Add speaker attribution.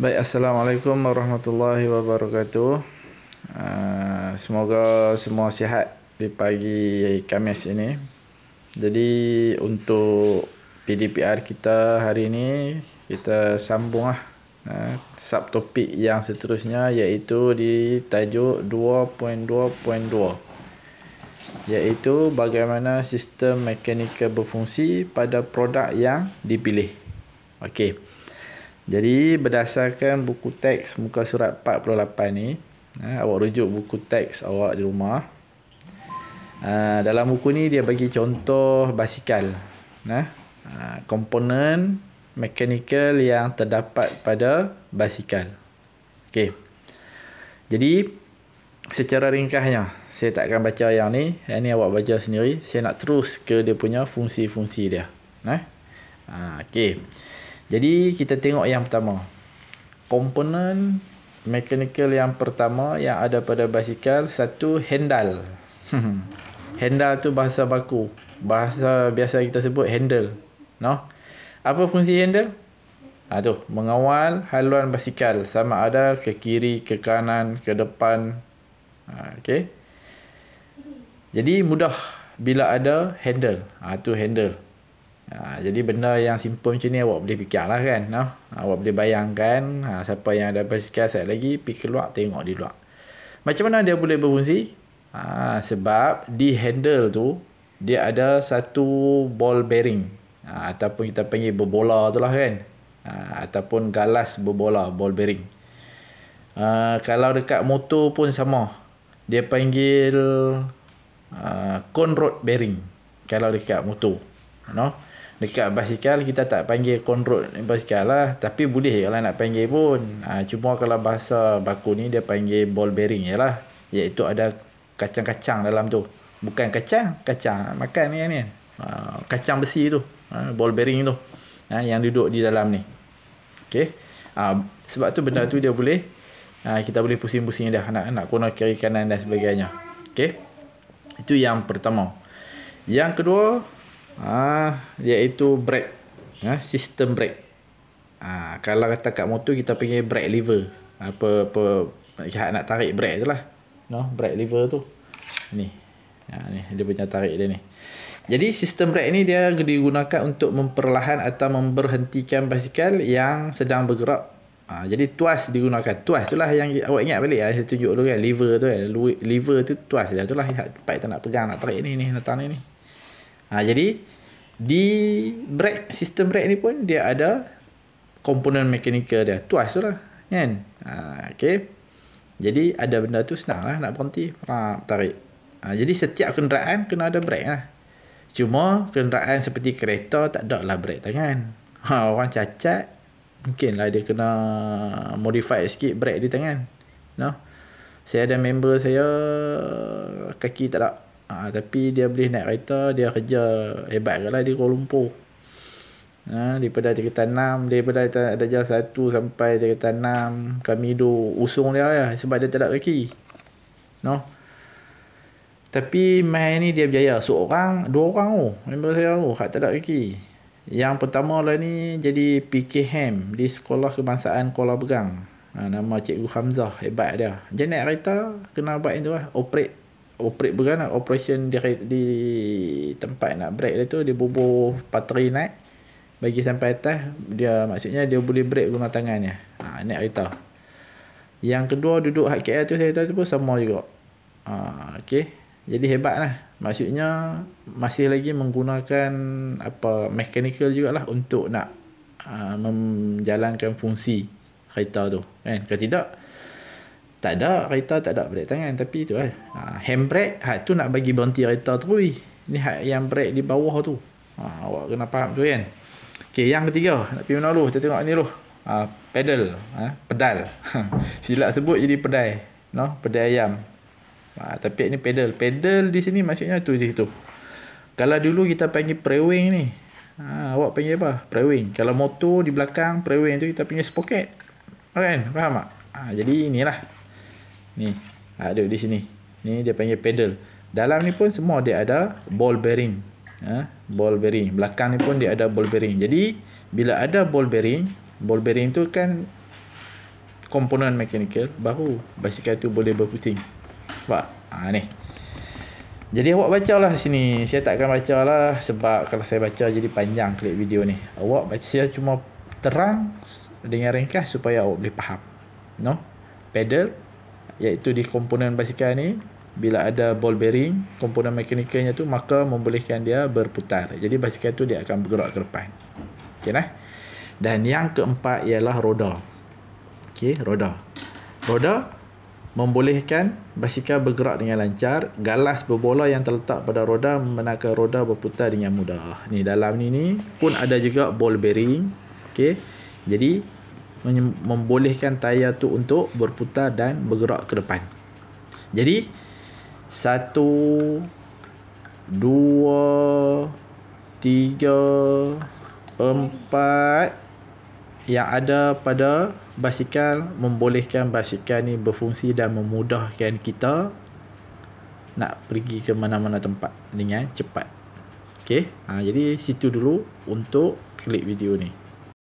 Speaker 1: Baik, Assalamualaikum Warahmatullahi Wabarakatuh ah, Semoga semua sihat di pagi Kamis ini Jadi untuk PDPR kita hari ini Kita sambung lah uh, ah, Subtopik yang seterusnya iaitu di tajuk 2.2.2 Iaitu bagaimana sistem mekanikal berfungsi pada produk yang dipilih Okey jadi berdasarkan buku teks muka surat 48 ni, eh, awak rujuk buku teks awak di rumah. Uh, dalam buku ni dia bagi contoh basikal. Nah, ha, eh, komponen mekanikal yang terdapat pada basikal. Okey. Jadi secara ringkasnya, saya tak akan baca yang ni. Yang ni awak baca sendiri. Saya nak terus ke dia punya fungsi-fungsi dia. Nah. Eh? Okey. Jadi kita tengok yang pertama. Komponen mekanikal yang pertama yang ada pada basikal satu handle. handle tu bahasa baku. Bahasa biasa kita sebut handle. No? Apa fungsi handle? Ha, tu, mengawal haluan basikal sama ada ke kiri, ke kanan, ke depan. Ha, okay. Jadi mudah bila ada handle. Ha, handle. Ha, jadi benda yang simple macam ni awak boleh lah kan. No? Awak boleh bayangkan ha, siapa yang ada basikal set lagi pergi keluar tengok di luar. Macam mana dia boleh berfungsi? Ha, sebab di handle tu dia ada satu ball bearing. Ha, ataupun kita panggil berbola tu lah kan. Ha, ataupun galas berbola, ball bearing. Ha, kalau dekat motor pun sama. Dia panggil uh, ha, cone rod bearing. Kalau dekat motor. No? Ha, dekat basikal kita tak panggil konrot basikal lah tapi boleh kalau nak panggil pun ha, cuma kalau bahasa baku ni dia panggil ball bearing je lah iaitu ada kacang-kacang dalam tu bukan kacang kacang makan ni kan ha, kacang besi tu ha, ball bearing tu ha, yang duduk di dalam ni Okay. ha, sebab tu benda tu dia boleh ha, kita boleh pusing-pusing dah nak, nak kona kiri kanan dan sebagainya Okay. itu yang pertama yang kedua ah iaitu brake ya ha, sistem brake ah ha, kalau kata kat motor kita panggil brake lever apa apa jihad nak tarik brake tu lah no brake lever tu ni ha, ni dia punya tarik dia ni jadi sistem brake ni dia digunakan untuk memperlahan atau memberhentikan basikal yang sedang bergerak ha, jadi tuas digunakan tuas tu lah yang awak ingat balik saya tunjuk dulu kan lever tu kan lever tu tuas dia tu lah jihad tak nak pegang nak tarik ni ni datang ni ni Ha, jadi di brake sistem brake ni pun dia ada komponen mekanikal dia. Tuas tu lah. Kan? Ha, okay. Jadi ada benda tu senang lah nak berhenti. Rap, tarik. Ha, jadi setiap kenderaan kena ada brake lah. Cuma kenderaan seperti kereta tak ada lah brake tangan. Ha, orang cacat mungkin lah dia kena modify sikit brake di tangan. No? Saya ada member saya kaki tak ada ha, tapi dia beli naik kereta dia kerja hebat ke lah di Kuala Lumpur ha, daripada cerita 6 daripada darjah 1 sampai cerita 6 kami do usung dia ya, sebab dia tak kaki no tapi main ni dia berjaya seorang dua orang tu member saya tu hak tak kaki yang pertama lah ni jadi PKM di Sekolah Kebangsaan Kuala Pegang. Ha, nama Cikgu Hamzah, hebat dia. jadi naik kereta, kena buat itu lah, operate operate beranak lah, operation di, di tempat nak break dia tu dia bubuh bateri naik bagi sampai atas dia maksudnya dia boleh break guna tangannya ha, naik kereta yang kedua duduk hak KL tu saya tahu pun sama juga ha, okay. jadi hebat lah maksudnya masih lagi menggunakan apa mechanical jugalah untuk nak ha, menjalankan fungsi kereta tu kan kalau tidak tak ada kereta tak ada belak tangan tapi tu lah. Ha, handbrake hak tu nak bagi berhenti kereta tu. Ni hak yang brake di bawah tu. Ha, awak kena faham tu kan. Okey yang ketiga nak pergi mana dulu? Kita tengok ni dulu. Ha, pedal ha, pedal. Silap sebut jadi pedai. No, pedai ayam. Ha, tapi ni pedal. Pedal di sini maksudnya tu di situ. Kalau dulu kita panggil prewing ni. Ha, awak panggil apa? Prewing. Kalau motor di belakang prewing tu kita panggil sprocket. Kan? Faham tak? Ha, jadi inilah. Ni. Ada ah, di sini. Ni dia panggil pedal. Dalam ni pun semua dia ada ball bearing. Ha? Ball bearing. Belakang ni pun dia ada ball bearing. Jadi, bila ada ball bearing, ball bearing tu kan komponen mekanikal baru basikal tu boleh berputing. Nampak? Ha, ni. Jadi awak baca lah sini. Saya takkan baca lah sebab kalau saya baca jadi panjang klik video ni. Awak baca saya cuma terang dengan ringkas supaya awak boleh faham. No? Pedal, iaitu di komponen basikal ni bila ada ball bearing komponen mekanikalnya tu maka membolehkan dia berputar jadi basikal tu dia akan bergerak ke depan okey nah dan yang keempat ialah roda okey roda roda membolehkan basikal bergerak dengan lancar galas berbola yang terletak pada roda membenarkan roda berputar dengan mudah ni dalam ni ni pun ada juga ball bearing okey jadi membolehkan tayar tu untuk berputar dan bergerak ke depan. Jadi satu, dua, tiga, empat yang ada pada basikal membolehkan basikal ni berfungsi dan memudahkan kita nak pergi ke mana-mana tempat dengan cepat. Okay, ha, jadi situ dulu untuk klik video ni.